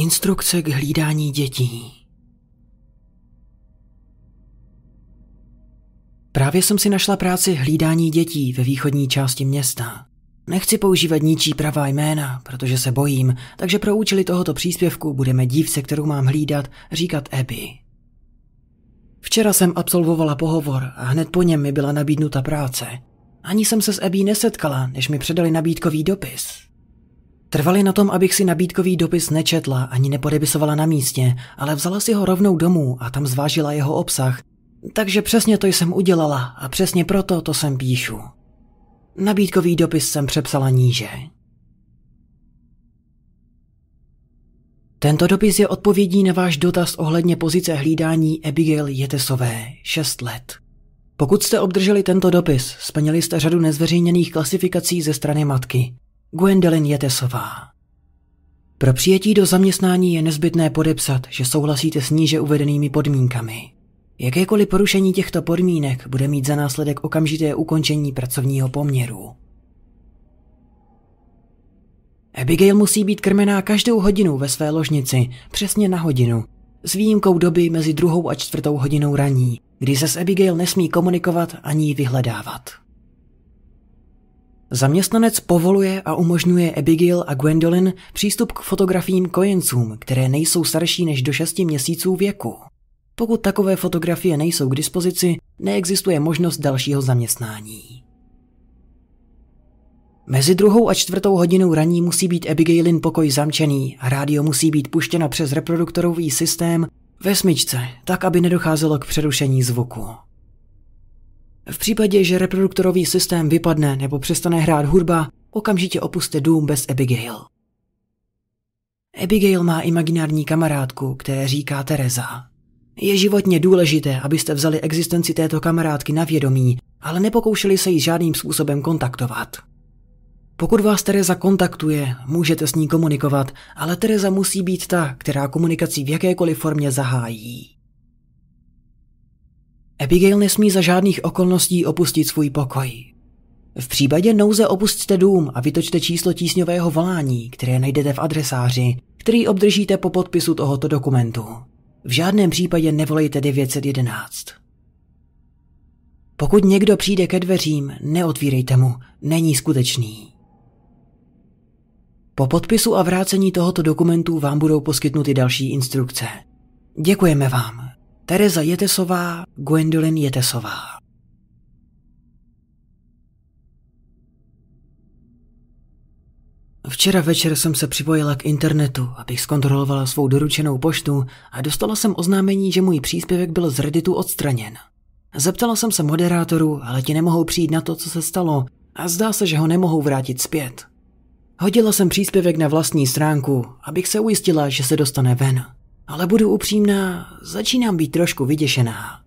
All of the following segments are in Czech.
Instrukce k hlídání dětí. Právě jsem si našla práci hlídání dětí ve východní části města. Nechci používat ničí pravá jména, protože se bojím, takže pro účely tohoto příspěvku budeme dívce, kterou mám hlídat, říkat Abby. Včera jsem absolvovala pohovor a hned po něm mi byla nabídnuta práce. Ani jsem se s Abby nesetkala, než mi předali nabídkový dopis. Trvali na tom, abych si nabídkový dopis nečetla ani nepodepisovala na místě, ale vzala si ho rovnou domů a tam zvážila jeho obsah. Takže přesně to jsem udělala a přesně proto to sem píšu. Nabídkový dopis jsem přepsala níže. Tento dopis je odpovědí na váš dotaz ohledně pozice hlídání Abigail Jetesové, 6 let. Pokud jste obdrželi tento dopis, splnili jste řadu nezveřejněných klasifikací ze strany matky. Gwendolyn Jetesová. Pro přijetí do zaměstnání je nezbytné podepsat, že souhlasíte s níže uvedenými podmínkami. Jakékoliv porušení těchto podmínek bude mít za následek okamžité ukončení pracovního poměru. Abigail musí být krmená každou hodinu ve své ložnici, přesně na hodinu, s výjimkou doby mezi druhou a čtvrtou hodinou raní, kdy se s Abigail nesmí komunikovat ani ji vyhledávat. Zaměstnanec povoluje a umožňuje Abigail a Gwendolyn přístup k fotografiím kojencům, které nejsou starší než do 6 měsíců věku. Pokud takové fotografie nejsou k dispozici, neexistuje možnost dalšího zaměstnání. Mezi druhou a čtvrtou hodinou raní musí být Abigailin pokoj zamčený a rádio musí být puštěna přes reproduktorový systém ve smyčce, tak aby nedocházelo k přerušení zvuku. V případě, že reproduktorový systém vypadne nebo přestane hrát hudba, okamžitě opuste dům bez Abigail. Abigail má imaginární kamarádku, které říká Teresa. Je životně důležité, abyste vzali existenci této kamarádky na vědomí, ale nepokoušeli se jí žádným způsobem kontaktovat. Pokud vás Teresa kontaktuje, můžete s ní komunikovat, ale Teresa musí být ta, která komunikací v jakékoliv formě zahájí. Abigail nesmí za žádných okolností opustit svůj pokoj. V případě nouze opustte dům a vytočte číslo tísňového volání, které najdete v adresáři, který obdržíte po podpisu tohoto dokumentu. V žádném případě nevolejte 911. Pokud někdo přijde ke dveřím, neotvírejte mu, není skutečný. Po podpisu a vrácení tohoto dokumentu vám budou poskytnuty další instrukce. Děkujeme vám. Tereza Jetesová, Gwendolyn Jetesová. Včera večer jsem se připojila k internetu, abych zkontrolovala svou doručenou poštu a dostala jsem oznámení, že můj příspěvek byl z Redditu odstraněn. Zeptala jsem se moderátoru, ale ti nemohou přijít na to, co se stalo a zdá se, že ho nemohou vrátit zpět. Hodila jsem příspěvek na vlastní stránku, abych se ujistila, že se dostane ven ale budu upřímná, začínám být trošku vyděšená.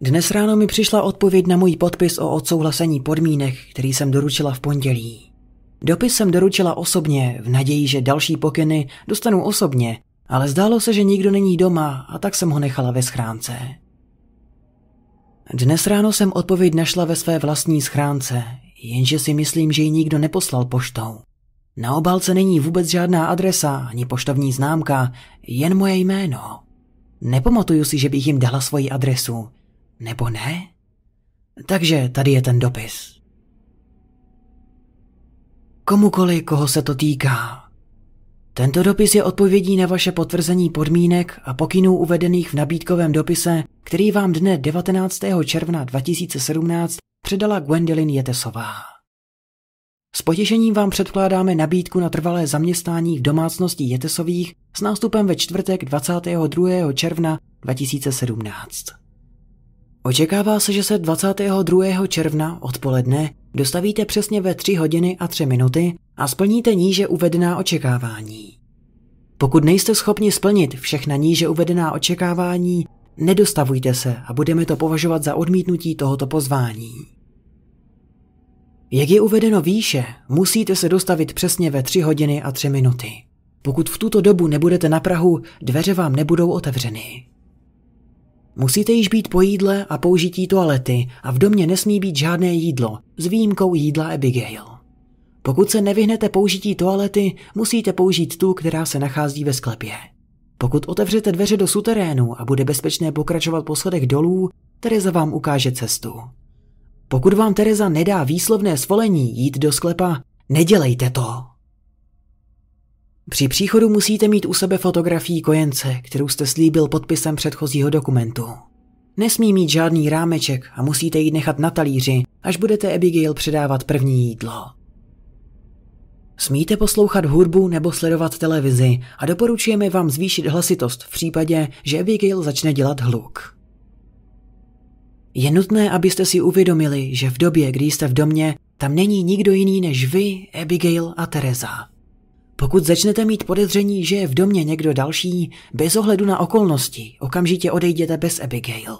Dnes ráno mi přišla odpověď na můj podpis o odsouhlasení podmínek, který jsem doručila v pondělí. Dopis jsem doručila osobně, v naději, že další pokyny dostanu osobně, ale zdálo se, že nikdo není doma a tak jsem ho nechala ve schránce. Dnes ráno jsem odpověď našla ve své vlastní schránce, jenže si myslím, že ji nikdo neposlal poštou. Na obálce není vůbec žádná adresa ani poštovní známka, jen moje jméno. Nepamatuju si, že bych jim dala svoji adresu. Nebo ne? Takže tady je ten dopis. Komukoli, koho se to týká. Tento dopis je odpovědí na vaše potvrzení podmínek a pokynů uvedených v nabídkovém dopise, který vám dne 19. června 2017 předala Gwendolyn Jetesová. S potěšením vám předkládáme nabídku na trvalé zaměstnání v domácnosti Jetesových s nástupem ve čtvrtek 22. června 2017. Očekává se, že se 22. června odpoledne dostavíte přesně ve 3 hodiny a 3 minuty a splníte níže uvedená očekávání. Pokud nejste schopni splnit všechna níže uvedená očekávání, nedostavujte se a budeme to považovat za odmítnutí tohoto pozvání. Jak je uvedeno výše, musíte se dostavit přesně ve 3 hodiny a 3 minuty. Pokud v tuto dobu nebudete na Prahu, dveře vám nebudou otevřeny. Musíte již být po jídle a použití toalety a v domě nesmí být žádné jídlo, s výjimkou jídla Abigail. Pokud se nevyhnete použití toalety, musíte použít tu, která se nachází ve sklepě. Pokud otevřete dveře do suterénu a bude bezpečné pokračovat po schodech dolů, Tereza vám ukáže cestu. Pokud vám Tereza nedá výslovné svolení jít do sklepa, nedělejte to. Při příchodu musíte mít u sebe fotografii kojence, kterou jste slíbil podpisem předchozího dokumentu. Nesmí mít žádný rámeček a musíte ji nechat na talíři, až budete Abigail předávat první jídlo. Smíte poslouchat hudbu nebo sledovat televizi a doporučujeme vám zvýšit hlasitost v případě, že Abigail začne dělat hluk. Je nutné, abyste si uvědomili, že v době, kdy jste v domě, tam není nikdo jiný než vy, Abigail a Teresa. Pokud začnete mít podezření, že je v domě někdo další, bez ohledu na okolnosti, okamžitě odejděte bez Abigail.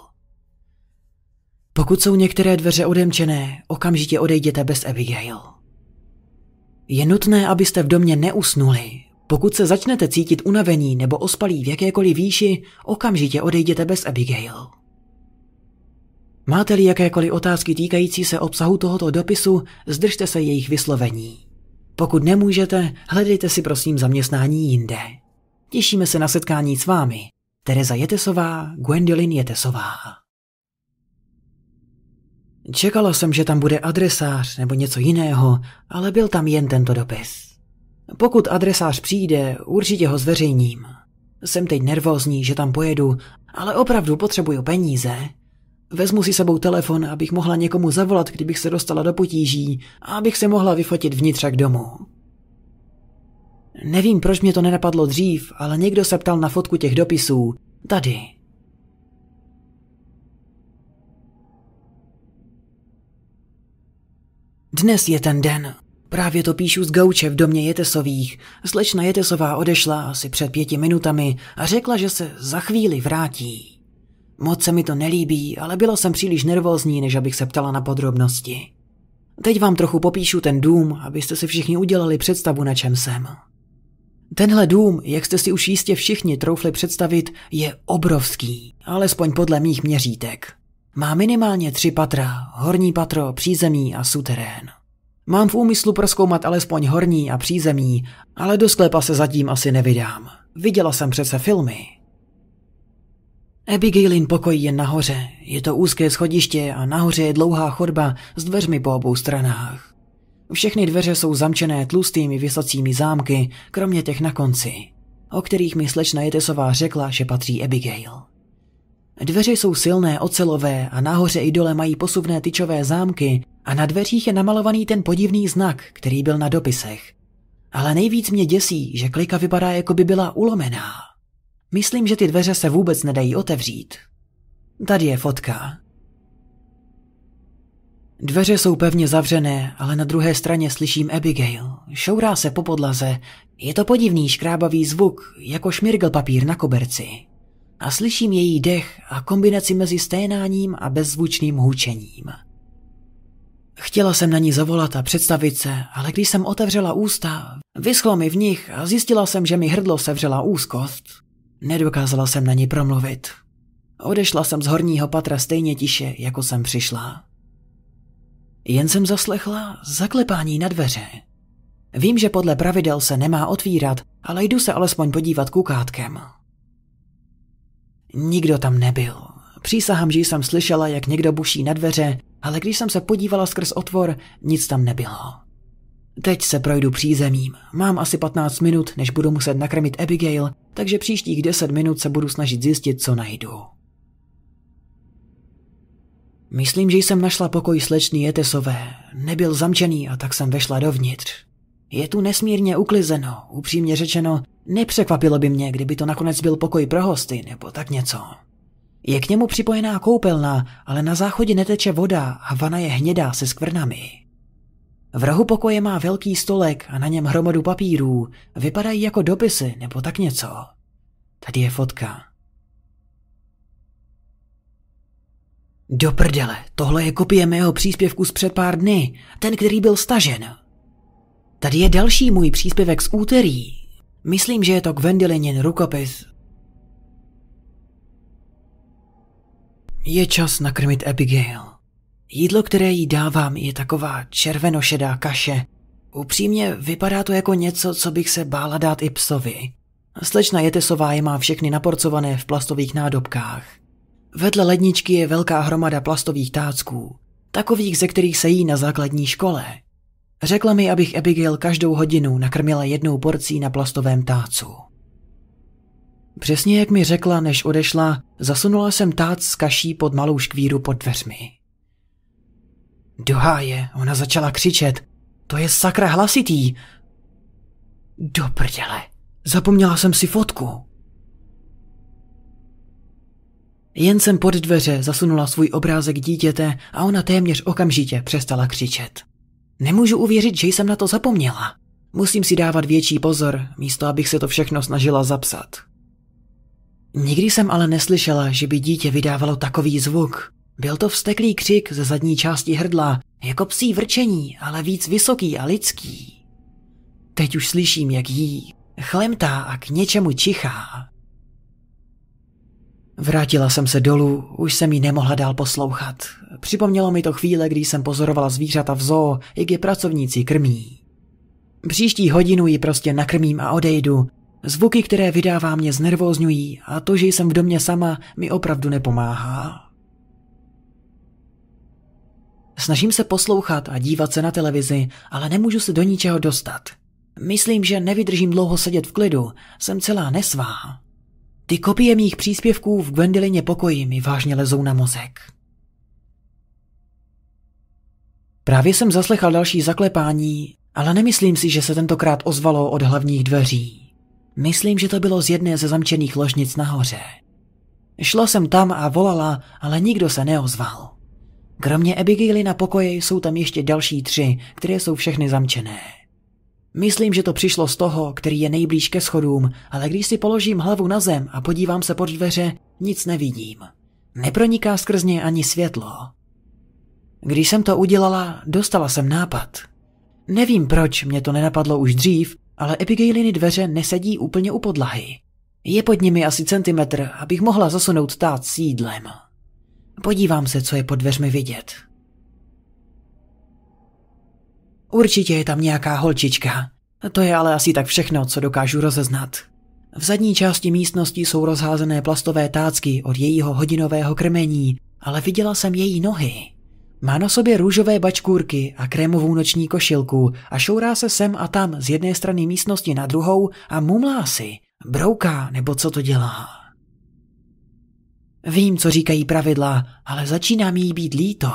Pokud jsou některé dveře odemčené, okamžitě odejděte bez Abigail. Je nutné, abyste v domě neusnuli. Pokud se začnete cítit unavení nebo ospalí v jakékoliv výši, okamžitě odejděte bez Abigail. Máte-li jakékoliv otázky týkající se obsahu tohoto dopisu, zdržte se jejich vyslovení. Pokud nemůžete, hledejte si prosím zaměstnání jinde. Těšíme se na setkání s vámi. Tereza Jetesová, Gwendolyn Jetesová. Čekala jsem, že tam bude adresář nebo něco jiného, ale byl tam jen tento dopis. Pokud adresář přijde, určitě ho zveřejním. Jsem teď nervózní, že tam pojedu, ale opravdu potřebuju peníze Vezmu si sebou telefon, abych mohla někomu zavolat, kdybych se dostala do potíží a abych se mohla vyfotit vnitřek domu. Nevím, proč mě to nenapadlo dřív, ale někdo se ptal na fotku těch dopisů. Tady. Dnes je ten den. Právě to píšu z gauče v domě Jetesových. Slečna Jetesová odešla asi před pěti minutami a řekla, že se za chvíli vrátí. Moc se mi to nelíbí, ale byla jsem příliš nervózní, než abych se ptala na podrobnosti. Teď vám trochu popíšu ten dům, abyste si všichni udělali představu, na čem jsem. Tenhle dům, jak jste si už jistě všichni troufli představit, je obrovský, alespoň podle mých měřítek. Má minimálně tři patra, horní patro, přízemí a suterén. Mám v úmyslu proskoumat alespoň horní a přízemí, ale do sklepa se zatím asi nevydám. Viděla jsem přece filmy. Abigailin pokoj je nahoře. Je to úzké schodiště a nahoře je dlouhá chodba s dveřmi po obou stranách. Všechny dveře jsou zamčené tlustými vysocími zámky, kromě těch na konci, o kterých mi slečna Jetesová řekla, že patří Abigail. Dveře jsou silné ocelové a nahoře i dole mají posuvné tyčové zámky a na dveřích je namalovaný ten podivný znak, který byl na dopisech. Ale nejvíc mě děsí, že klika vypadá, jako by byla ulomená. Myslím, že ty dveře se vůbec nedají otevřít. Tady je fotka. Dveře jsou pevně zavřené, ale na druhé straně slyším Abigail. Šourá se po podlaze. Je to podivný škrábavý zvuk, jako šmirgl papír na koberci. A slyším její dech a kombinaci mezi sténáním a bezzvučným hůčením. Chtěla jsem na ní zavolat a představit se, ale když jsem otevřela ústa, vyschlo mi v nich a zjistila jsem, že mi hrdlo sevřela úzkost. Nedokázala jsem na ní promluvit. Odešla jsem z horního patra stejně tiše, jako jsem přišla. Jen jsem zaslechla zaklepání na dveře. Vím, že podle pravidel se nemá otvírat, ale jdu se alespoň podívat kukátkem. Nikdo tam nebyl. Přísahám, že jsem slyšela, jak někdo buší na dveře, ale když jsem se podívala skrz otvor, nic tam nebylo. Teď se projdu přízemím. Mám asi 15 minut, než budu muset nakrmit Abigail, takže příštích 10 minut se budu snažit zjistit, co najdu. Myslím, že jsem našla pokoj slečny Jetesové. Nebyl zamčený a tak jsem vešla dovnitř. Je tu nesmírně uklizeno, upřímně řečeno, nepřekvapilo by mě, kdyby to nakonec byl pokoj pro hosty nebo tak něco. Je k němu připojená koupelna, ale na záchodě neteče voda a vana je hnědá se skvrnami. V rohu pokoje má velký stolek a na něm hromadu papírů. Vypadají jako dopisy nebo tak něco. Tady je fotka. Do prdele, tohle je kopie mého příspěvku z před pár dny, ten, který byl stažen. Tady je další můj příspěvek z úterý. Myslím, že je to Gwendolinin rukopis. Je čas nakrmit Abigail. Jídlo, které jí dávám, je taková červenošedá kaše. Upřímně vypadá to jako něco, co bych se bála dát i psovi. Slečna Jetesová je má všechny naporcované v plastových nádobkách. Vedle ledničky je velká hromada plastových tácků, takových, ze kterých se jí na základní škole. Řekla mi, abych Abigail každou hodinu nakrmila jednou porcí na plastovém tácu. Přesně jak mi řekla, než odešla, zasunula jsem tác z kaší pod malou škvíru pod dveřmi. Do háje, ona začala křičet. To je sakra hlasitý. Do prdele, zapomněla jsem si fotku. Jen jsem pod dveře zasunula svůj obrázek dítěte a ona téměř okamžitě přestala křičet. Nemůžu uvěřit, že jsem na to zapomněla. Musím si dávat větší pozor, místo abych se to všechno snažila zapsat. Nikdy jsem ale neslyšela, že by dítě vydávalo takový zvuk. Byl to vzteklý křik ze zadní části hrdla, jako psí vrčení, ale víc vysoký a lidský. Teď už slyším, jak jí chlemtá a k něčemu čichá. Vrátila jsem se dolů, už jsem ji nemohla dál poslouchat. Připomnělo mi to chvíle, kdy jsem pozorovala zvířata v zoo, jak je pracovníci krmí. Příští hodinu ji prostě nakrmím a odejdu. Zvuky, které vydává, mě znervózňují a to, že jsem v domě sama, mi opravdu nepomáhá. Snažím se poslouchat a dívat se na televizi, ale nemůžu se do ničeho dostat. Myslím, že nevydržím dlouho sedět v klidu, jsem celá nesvá. Ty kopie mých příspěvků v Gwendolyně pokoji mi vážně lezou na mozek. Právě jsem zaslechal další zaklepání, ale nemyslím si, že se tentokrát ozvalo od hlavních dveří. Myslím, že to bylo z jedné ze zamčených ložnic nahoře. Šla jsem tam a volala, ale nikdo se neozval. Kromě Abigaily na pokoji jsou tam ještě další tři, které jsou všechny zamčené. Myslím, že to přišlo z toho, který je nejblíž ke schodům, ale když si položím hlavu na zem a podívám se pod dveře, nic nevidím. Neproniká skrz ně ani světlo. Když jsem to udělala, dostala jsem nápad. Nevím, proč mě to nenapadlo už dřív, ale Abigailiny dveře nesedí úplně u podlahy. Je pod nimi asi centimetr, abych mohla zasunout tát sídlem. Podívám se, co je pod dveřmi vidět. Určitě je tam nějaká holčička. To je ale asi tak všechno, co dokážu rozeznat. V zadní části místnosti jsou rozházené plastové tácky od jejího hodinového krmení, ale viděla jsem její nohy. Má na sobě růžové bačkůrky a krémovou noční košilku a šourá se sem a tam z jedné strany místnosti na druhou a mumlá si, brouká nebo co to dělá. Vím, co říkají pravidla, ale začíná mi jí být líto.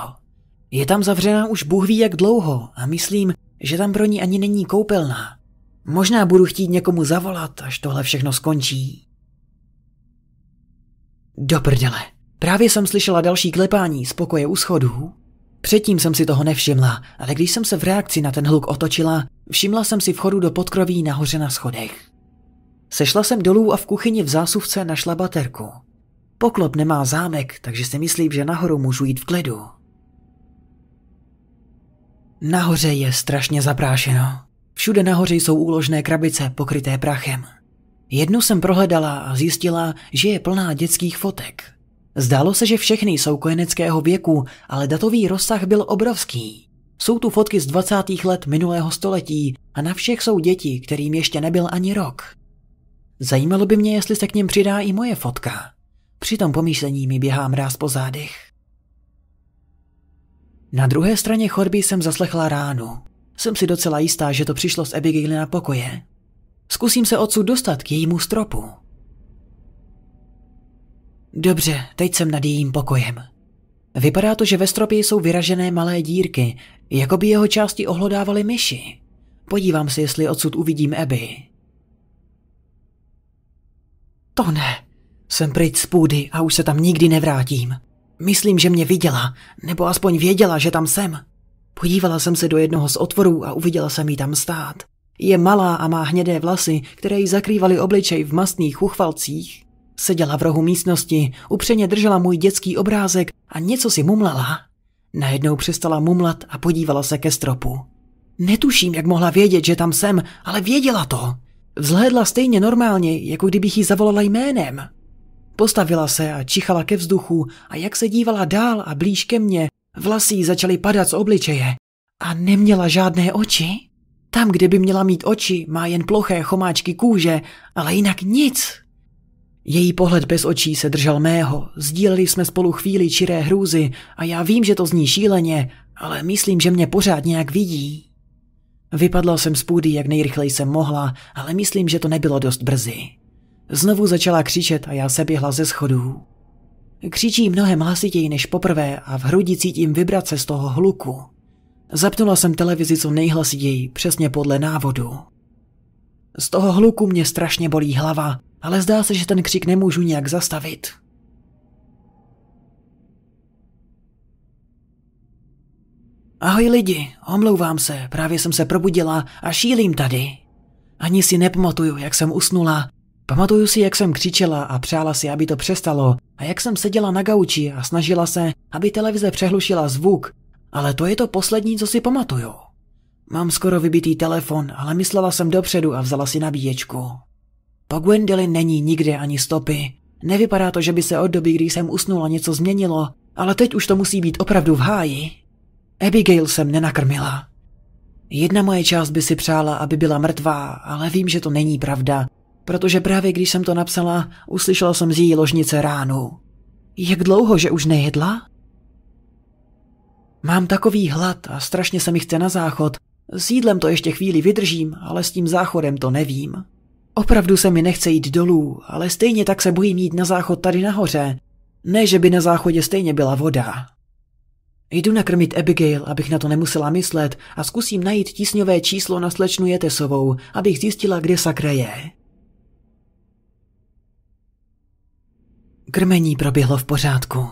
Je tam zavřená už Bůh ví jak dlouho a myslím, že tam pro ní ani není koupelna. Možná budu chtít někomu zavolat, až tohle všechno skončí. Do prdele. Právě jsem slyšela další klepání z pokoje u schodů. Předtím jsem si toho nevšimla, ale když jsem se v reakci na ten hluk otočila, všimla jsem si vchodu do podkroví nahoře na schodech. Sešla jsem dolů a v kuchyni v zásuvce našla baterku. Poklop nemá zámek, takže si myslím, že nahoru můžu jít v klidu. Nahoře je strašně zaprášeno. Všude nahoře jsou úložné krabice pokryté prachem. Jednu jsem prohledala a zjistila, že je plná dětských fotek. Zdálo se, že všechny jsou kojeneckého věku, ale datový rozsah byl obrovský. Jsou tu fotky z 20. let minulého století a na všech jsou děti, kterým ještě nebyl ani rok. Zajímalo by mě, jestli se k ním přidá i moje fotka. Při tom pomýšlení mi běhá mráz po zádech. Na druhé straně chodby jsem zaslechla ránu. Jsem si docela jistá, že to přišlo z Abigail na pokoje. Zkusím se odsud dostat k jejímu stropu. Dobře, teď jsem nad jejím pokojem. Vypadá to, že ve stropě jsou vyražené malé dírky, jako by jeho části ohlodávaly myši. Podívám se, jestli odsud uvidím Abby. To ne, jsem pryč z půdy a už se tam nikdy nevrátím. Myslím, že mě viděla, nebo aspoň věděla, že tam jsem. Podívala jsem se do jednoho z otvorů a uviděla jsem jí tam stát. Je malá a má hnědé vlasy, které jí zakrývaly obličej v mastných uchvalcích. Seděla v rohu místnosti, upřeně držela můj dětský obrázek a něco si mumlala. Najednou přestala mumlat a podívala se ke stropu. Netuším, jak mohla vědět, že tam jsem, ale věděla to. Vzhlédla stejně normálně, jako kdybych jí zavolala jménem. Postavila se a čichala ke vzduchu a jak se dívala dál a blíž ke mně, vlasy začaly padat z obličeje. A neměla žádné oči? Tam, kde by měla mít oči, má jen ploché chomáčky kůže, ale jinak nic. Její pohled bez očí se držel mého, sdíleli jsme spolu chvíli čiré hrůzy a já vím, že to zní šíleně, ale myslím, že mě pořád nějak vidí. Vypadla jsem z půdy, jak nejrychleji jsem mohla, ale myslím, že to nebylo dost brzy. Znovu začala křičet a já se běhla ze schodů. Křičí mnohem hlasitěji než poprvé a v hrudi cítím vibrace z toho hluku. Zapnula jsem televizi co nejhlasitěji, přesně podle návodu. Z toho hluku mě strašně bolí hlava, ale zdá se, že ten křik nemůžu nějak zastavit. Ahoj lidi, omlouvám se, právě jsem se probudila a šílím tady. Ani si nepamatuju, jak jsem usnula Pamatuju si, jak jsem křičela a přála si, aby to přestalo, a jak jsem seděla na gauči a snažila se, aby televize přehlušila zvuk, ale to je to poslední, co si pamatuju. Mám skoro vybitý telefon, ale myslela jsem dopředu a vzala si nabíječku. Po Gwendoli není nikde ani stopy. Nevypadá to, že by se od doby, kdy jsem usnula, něco změnilo, ale teď už to musí být opravdu v háji. Abigail jsem nenakrmila. Jedna moje část by si přála, aby byla mrtvá, ale vím, že to není pravda protože právě když jsem to napsala, uslyšela jsem z její ložnice ránu. Jak dlouho, že už nejedla? Mám takový hlad a strašně se mi chce na záchod. S jídlem to ještě chvíli vydržím, ale s tím záchodem to nevím. Opravdu se mi nechce jít dolů, ale stejně tak se bojím jít na záchod tady nahoře. Ne, že by na záchodě stejně byla voda. Jdu nakrmit Abigail, abych na to nemusela myslet a zkusím najít tísňové číslo na slečnu Jetesovou, abych zjistila, kde sakra je. Krmení proběhlo v pořádku.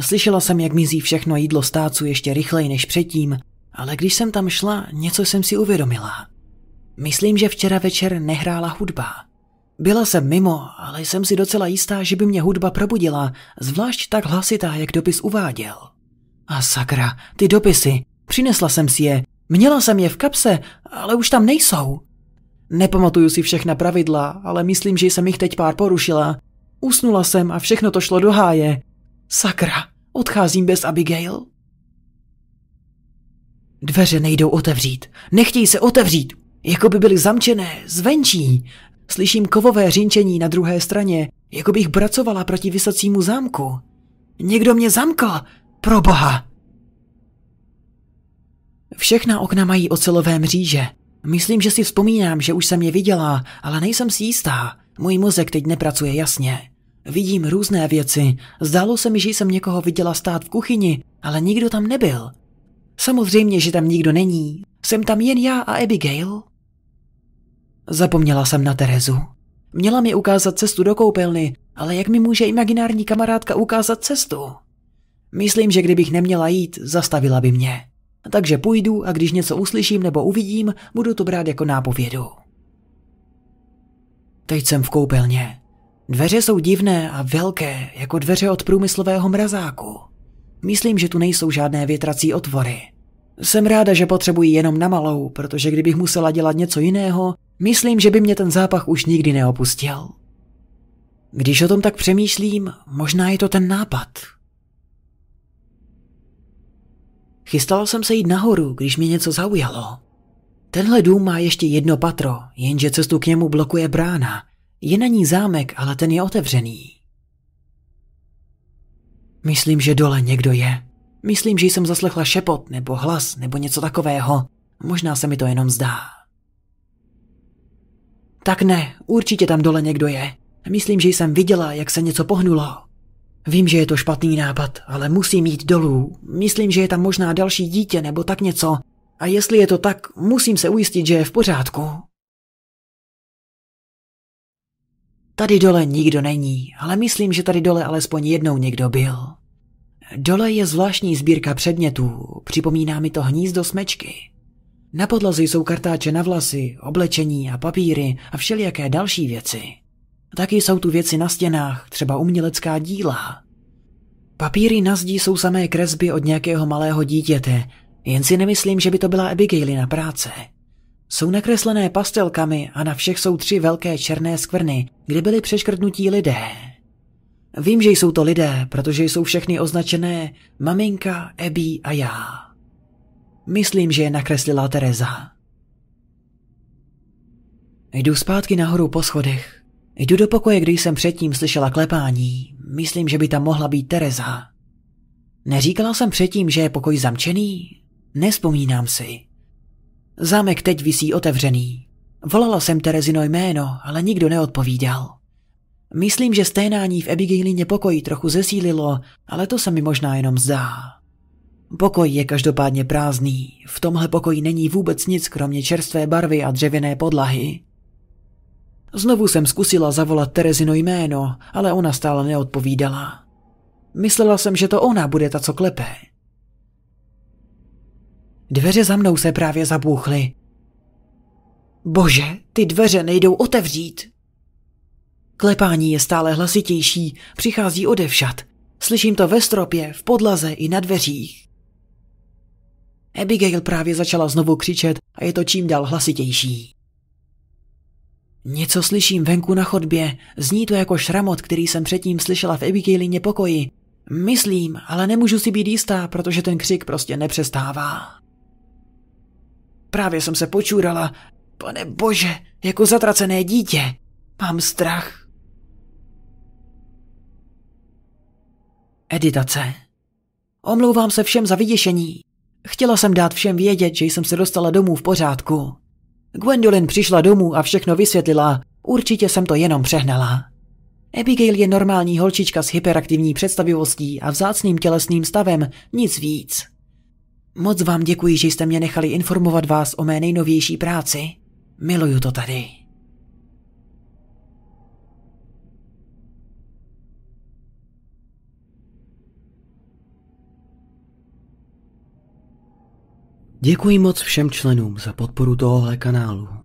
Slyšela jsem, jak mizí všechno jídlo stácu ještě rychleji než předtím, ale když jsem tam šla, něco jsem si uvědomila. Myslím, že včera večer nehrála hudba. Byla jsem mimo, ale jsem si docela jistá, že by mě hudba probudila, zvlášť tak hlasitá, jak dopis uváděl. A sakra, ty dopisy, přinesla jsem si je, měla jsem je v kapse, ale už tam nejsou. Nepamatuju si všechna pravidla, ale myslím, že jsem jich teď pár porušila, Usnula jsem a všechno to šlo do háje. Sakra, odcházím bez Abigail. Dveře nejdou otevřít. Nechtějí se otevřít. Jako by byly zamčené, zvenčí. Slyším kovové řinčení na druhé straně, jako bych pracovala proti vysacímu zámku. Někdo mě zamkl! Proboha! Všechna okna mají ocelové mříže. Myslím, že si vzpomínám, že už jsem je viděla, ale nejsem si jistá. Můj mozek teď nepracuje jasně. Vidím různé věci. Zdálo se mi, že jsem někoho viděla stát v kuchyni, ale nikdo tam nebyl. Samozřejmě, že tam nikdo není. Jsem tam jen já a Abigail. Zapomněla jsem na Terezu. Měla mi ukázat cestu do koupelny, ale jak mi může imaginární kamarádka ukázat cestu? Myslím, že kdybych neměla jít, zastavila by mě. Takže půjdu a když něco uslyším nebo uvidím, budu to brát jako nápovědu. Teď jsem v koupelně. Dveře jsou divné a velké, jako dveře od průmyslového mrazáku. Myslím, že tu nejsou žádné větrací otvory. Jsem ráda, že potřebuji jenom na malou, protože kdybych musela dělat něco jiného, myslím, že by mě ten zápach už nikdy neopustil. Když o tom tak přemýšlím, možná je to ten nápad. Chystala jsem se jít nahoru, když mě něco zaujalo. Tenhle dům má ještě jedno patro, jenže cestu k němu blokuje brána. Je na ní zámek, ale ten je otevřený. Myslím, že dole někdo je. Myslím, že jsem zaslechla šepot nebo hlas nebo něco takového. Možná se mi to jenom zdá. Tak ne, určitě tam dole někdo je. Myslím, že jsem viděla, jak se něco pohnulo. Vím, že je to špatný nápad, ale musím jít dolů. Myslím, že je tam možná další dítě nebo tak něco, a jestli je to tak, musím se ujistit, že je v pořádku. Tady dole nikdo není, ale myslím, že tady dole alespoň jednou někdo byl. Dole je zvláštní sbírka předmětů, připomíná mi to hnízdo smečky. Na podlaze jsou kartáče na vlasy, oblečení a papíry a všelijaké další věci. Taky jsou tu věci na stěnách, třeba umělecká díla. Papíry na zdi jsou samé kresby od nějakého malého dítěte jen si nemyslím, že by to byla Abigailina práce. Jsou nakreslené pastelkami a na všech jsou tři velké černé skvrny, kde byly přeškrtnutí lidé. Vím, že jsou to lidé, protože jsou všechny označené maminka, Abby a já. Myslím, že je nakreslila Tereza. Jdu zpátky nahoru po schodech. Jdu do pokoje, kde jsem předtím slyšela klepání. Myslím, že by tam mohla být Tereza. Neříkala jsem předtím, že je pokoj zamčený? Nespomínám si. Zámek teď visí otevřený. Volala jsem Terezino jméno, ale nikdo neodpovídal. Myslím, že sténání v Abigailině pokoji trochu zesílilo, ale to se mi možná jenom zdá. Pokoj je každopádně prázdný. V tomhle pokoji není vůbec nic kromě čerstvé barvy a dřevěné podlahy. Znovu jsem zkusila zavolat Terezino jméno, ale ona stále neodpovídala. Myslela jsem, že to ona bude ta, co klepe. Dveře za mnou se právě zabouchly. Bože, ty dveře nejdou otevřít. Klepání je stále hlasitější, přichází odevšat. Slyším to ve stropě, v podlaze i na dveřích. Abigail právě začala znovu křičet a je to čím dál hlasitější. Něco slyším venku na chodbě, zní to jako šramot, který jsem předtím slyšela v Abigailině pokoji. Myslím, ale nemůžu si být jistá, protože ten křik prostě nepřestává. Právě jsem se počúrala. Pane bože, jako zatracené dítě. Mám strach. Editace. Omlouvám se všem za vyděšení. Chtěla jsem dát všem vědět, že jsem se dostala domů v pořádku. Gwendolyn přišla domů a všechno vysvětlila. Určitě jsem to jenom přehnala. Abigail je normální holčička s hyperaktivní představivostí a vzácným tělesným stavem, nic víc. Moc vám děkuji, že jste mě nechali informovat vás o mé nejnovější práci. Miluju to tady. Děkuji moc všem členům za podporu tohohle kanálu.